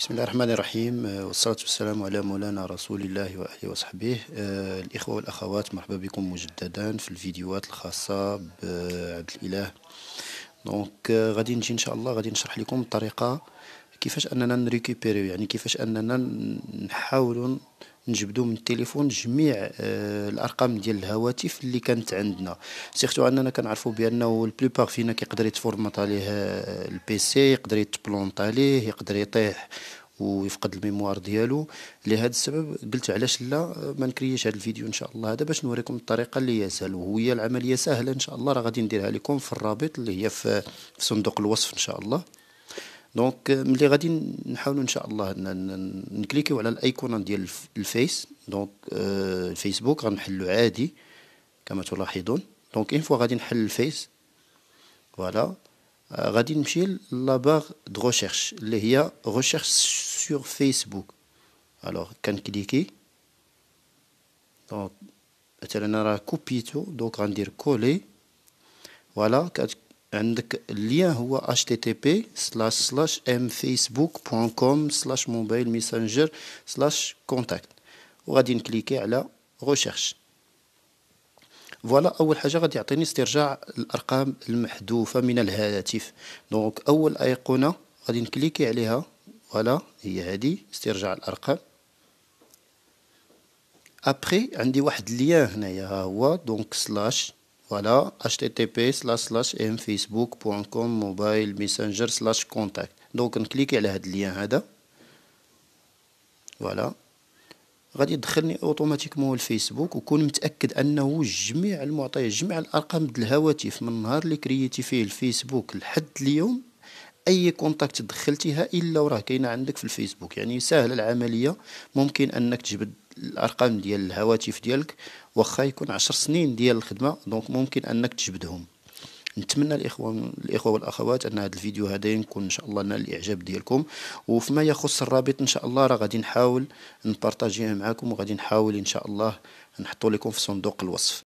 بسم الله الرحمن الرحيم آه، والصلاة والسلام على مولانا رسول الله وآله وصحبه آه، الإخوة والأخوات مرحبا بكم مجددا في الفيديوهات الخاصة بعبد الإله دونك آه، غادي نجي إن شاء الله غادي نشرح لكم الطريقة كيفاش أننا نريكيبيريو يعني كيفاش أننا نحاول نجبدوا من التليفون جميع آه، الارقام ديال الهواتف اللي كانت عندنا سيختو اننا كنعرفوا بانه بار فينا كيقدر يتفورمات عليه آه، البيسي يقدر يتبلونط عليه يقدر يطيح ويفقد الميموار ديالو لهذا السبب قلت علاش لا آه، ما نكريش هذا الفيديو ان شاء الله هذا باش نوريكم الطريقه اللي هي سهل وهي العمليه سهله ان شاء الله راه غادي نديرها لكم في الرابط اللي هي في, في صندوق الوصف ان شاء الله دونك euh, ملي غادي نحاولوا ان شاء الله نكليكيو على الايقونه ديال الفيس دونك الفيسبوك euh, غنحلو عادي كما تلاحظون دونك اون فوا غادي نحل الفيس فوالا euh, غادي نمشي لاباغ دو ريشيرش اللي هي ريشيرش سور فيسبوك الوغ كنكليكي دونك مثلا راه كوبيتو دونك غندير كولي فوالا عندك اللين هو http سلاش سلاش mfacebook.com سلاش موبايل ميسنجر سلاش كونتاكت وغادي نكليكي على ريشيرش فوالا اول حاجه غادي يعطيني استرجاع الارقام المحذوفه من الهاتف دونك اول ايقونه غادي نكليكي عليها فوالا هي هادي استرجاع الارقام ابري عندي واحد ليان هنايا ها هو دونك سلاش Voilà, http mfacebook.com mobile messenger slash contact دونك نكليكي على هاد اللين هذا فوالا غادي يدخلني اوتوماتيكمون الفيسبوك وكون متاكد انه جميع المعطيات جميع الارقام د الهواتف من النهار اللي كرييتي فيه الفيسبوك لحد اليوم اي كونتاكت دخلتيها الا وراه كاينه عندك في الفيسبوك يعني سهله العمليه ممكن انك تجبد الارقام ديال الهواتف ديالك واخا يكون عشر سنين ديال الخدمه دونك ممكن انك تجبدهم نتمنى الاخوان الاخوه والاخوات ان هذا الفيديو هذا يكون ان شاء الله نال الاعجاب ديالكم وفيما يخص الرابط ان شاء الله راه غادي نحاول نبارطاجيه معكم وغادي نحاول ان شاء الله نحطو لكم في صندوق الوصف